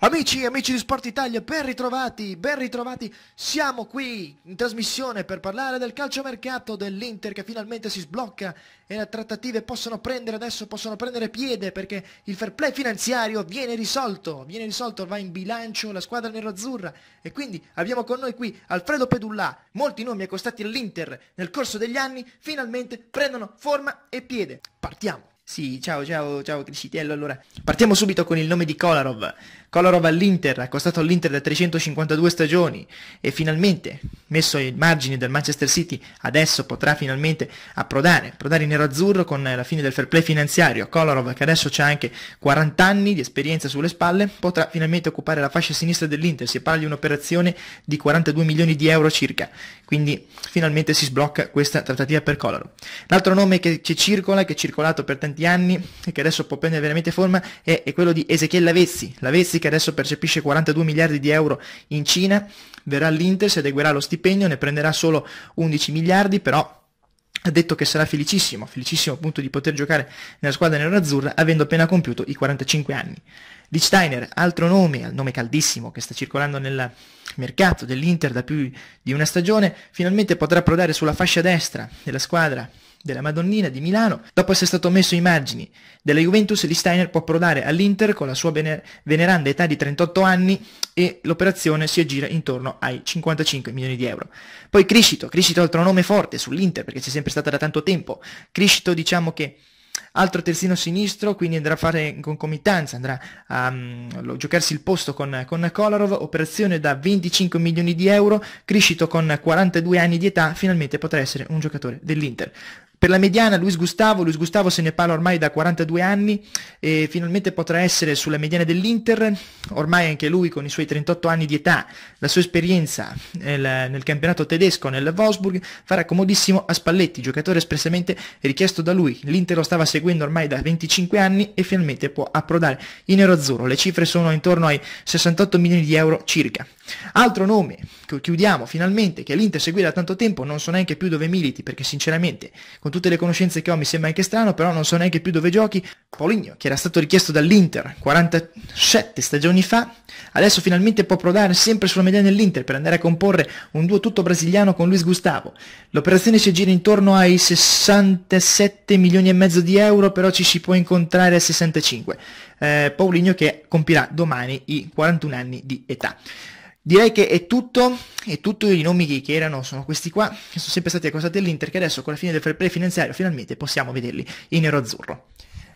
Amici amici di Sport Italia, ben ritrovati, ben ritrovati. Siamo qui in trasmissione per parlare del calciomercato dell'Inter che finalmente si sblocca e le trattative possono prendere adesso, possono prendere piede perché il fair play finanziario viene risolto, viene risolto, va in bilancio la squadra nerazzurra e quindi abbiamo con noi qui Alfredo Pedullà. Molti nomi accostati all'Inter nel corso degli anni finalmente prendono forma e piede. Partiamo. Sì, ciao, ciao, ciao Crisitello. Allora, partiamo subito con il nome di Kolarov. Kolarov all'Inter, costato all'Inter da 352 stagioni e finalmente, messo ai margini del Manchester City, adesso potrà finalmente approdare, approdare in nero-azzurro con la fine del fair play finanziario. Kolarov, che adesso ha anche 40 anni di esperienza sulle spalle, potrà finalmente occupare la fascia sinistra dell'Inter. Si parla di un'operazione di 42 milioni di euro circa, quindi finalmente si sblocca questa trattativa per Kolarov. L'altro nome che, che circola, che è circolato per tanti tanti anni e che adesso può prendere veramente forma è, è quello di Ezechiel Lavezzi. Lavezzi che adesso percepisce 42 miliardi di euro in Cina, verrà all'Inter, si adeguerà allo stipendio, ne prenderà solo 11 miliardi, però ha detto che sarà felicissimo, felicissimo appunto di poter giocare nella squadra nerazzurra avendo appena compiuto i 45 anni. Lichsteiner, altro nome, nome caldissimo che sta circolando nel mercato dell'Inter da più di una stagione, finalmente potrà prodare sulla fascia destra della squadra della Madonnina di Milano, dopo essere stato messo in margini della Juventus, Listeiner può approdare all'Inter con la sua vener- veneranda età di 38 anni e l'operazione si aggira intorno ai 55 milioni di euro. Poi Criscito, Criscito altro nome forte sull'Inter perché c'è sempre stata da tanto tempo. Criscito diciamo che altro terzino sinistro, quindi andrà a fare in concomitanza, andrà a um, giocarsi il posto con, con Kolarov, operazione da 25 milioni di euro, crescito con 42 anni di età, finalmente potrà essere un giocatore dell'Inter. Per la mediana Luis Gustavo, Luis Gustavo se ne parla ormai da 42 anni e finalmente potrà essere sulla mediana dell'Inter, ormai anche lui con i suoi 38 anni di età, la sua esperienza nel, nel campionato tedesco nel Wolfsburg farà comodissimo a Spalletti, giocatore espressamente richiesto da lui. L'Inter lo stava seguendo ormai da 25 anni e finalmente può approdare in nero-azzurro. Le cifre sono intorno ai 68 milioni di euro circa. Altro nome che chiudiamo finalmente che l'Inter seguì da tanto tempo, non so neanche più dove militi perché sinceramente Con con tutte le conoscenze che ho mi sembra anche strano, però non so neanche più dove giochi. Paulinho, che era stato richiesto dall'Inter 47 stagioni fa, adesso finalmente può prodare sempre sulla media nell'Inter per andare a comporre un duo tutto brasiliano con Luis Gustavo. L'operazione si aggira intorno ai 67 milioni e mezzo di euro, però ci si può incontrare a 65. Eh, Paulinho che compirà domani i 41 anni di età. Direi che è tutto, è tutto i nomi che erano sono questi qua, che sono sempre stati a cosa dell'Inter, che adesso con la fine del fair play finanziario finalmente possiamo vederli in nero-azzurro.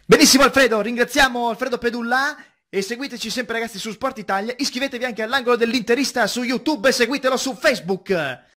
Benissimo Alfredo, ringraziamo Alfredo Pedulla e seguiteci sempre ragazzi su Sport Italia, iscrivetevi anche all'angolo dell'Interista su YouTube e seguitelo su Facebook.